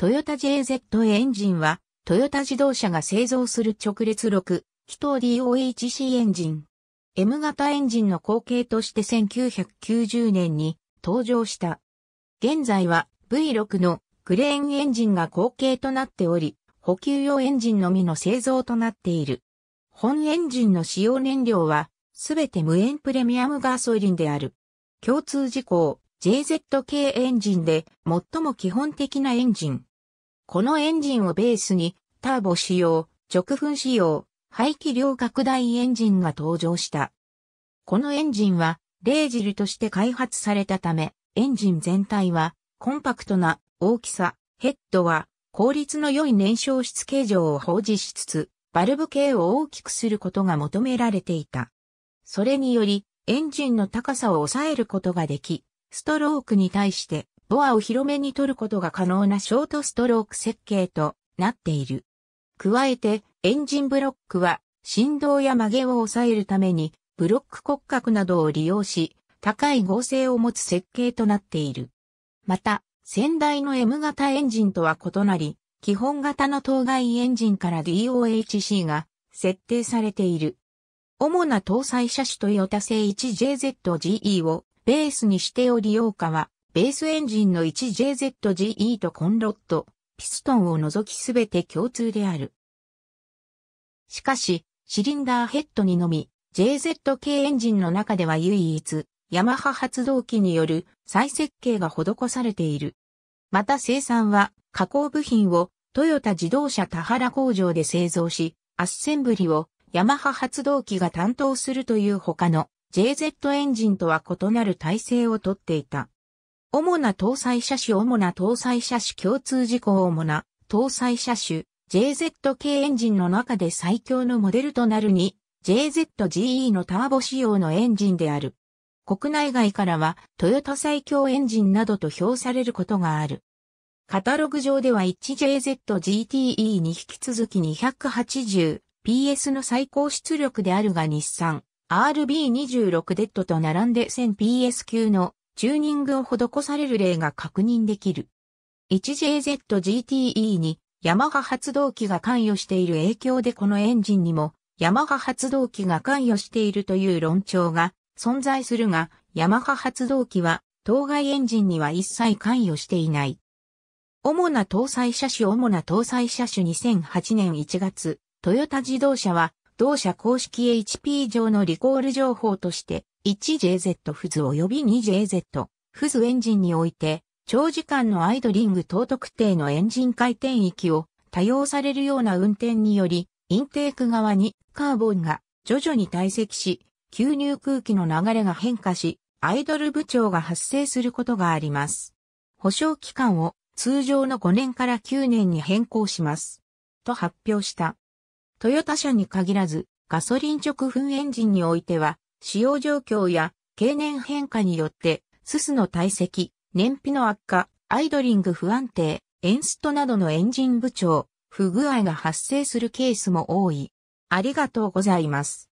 トヨタ JZ エンジンは、トヨタ自動車が製造する直列6、気筒 DOHC エンジン。M 型エンジンの後継として1990年に登場した。現在は V6 のクレーンエンジンが後継となっており、補給用エンジンのみの製造となっている。本エンジンの使用燃料は、すべて無塩プレミアムガソリンである。共通事項、JZ 系エンジンで最も基本的なエンジン。このエンジンをベースに、ターボ使用、直噴仕様、排気量拡大エンジンが登場した。このエンジンは、レージルとして開発されたため、エンジン全体は、コンパクトな大きさ、ヘッドは、効率の良い燃焼室形状を保持しつつ、バルブ系を大きくすることが求められていた。それにより、エンジンの高さを抑えることができ、ストロークに対してボアを広めに取ることが可能なショートストローク設計となっている。加えて、エンジンブロックは振動や曲げを抑えるために、ブロック骨格などを利用し、高い合成を持つ設計となっている。また、先代の M 型エンジンとは異なり、基本型の当該エンジンから DOHC が設定されている。主な搭載車種トヨタ製 1JZGE をベースにしており、用価はベースエンジンの 1JZGE とコンロット、ピストンを除きすべて共通である。しかし、シリンダーヘッドにのみ、JZK エンジンの中では唯一、ヤマハ発動機による再設計が施されている。また生産は加工部品をトヨタ自動車田原工場で製造し、アッセンブリをヤマハ発動機が担当するという他の JZ エンジンとは異なる体制をとっていた。主な搭載車種主な搭載車種共通事項主な搭載車種 JZ k エンジンの中で最強のモデルとなるに JZGE のターボ仕様のエンジンである。国内外からはトヨタ最強エンジンなどと評されることがある。カタログ上では 1JZGTE に引き続き 280PS の最高出力であるが日産 RB26 デッドと並んで 1000PS 級のチューニングを施される例が確認できる。1JZGTE にヤマハ発動機が関与している影響でこのエンジンにもヤマハ発動機が関与しているという論調が存在するが、ヤマハ発動機は当該エンジンには一切関与していない。主な搭載車種主な搭載車種2008年1月、トヨタ自動車は同社公式 HP 上のリコール情報として、1JZ フズ及び 2JZ フズエンジンにおいて、長時間のアイドリング等特定のエンジン回転域を多用されるような運転により、インテーク側にカーボンが徐々に堆積し、吸入空気の流れが変化し、アイドル部長が発生することがあります。保証期間を通常の5年から9年に変更します。と発表した。トヨタ車に限らず、ガソリン直噴エンジンにおいては、使用状況や経年変化によって、ススの体積、燃費の悪化、アイドリング不安定、エンストなどのエンジン部長、不具合が発生するケースも多い。ありがとうございます。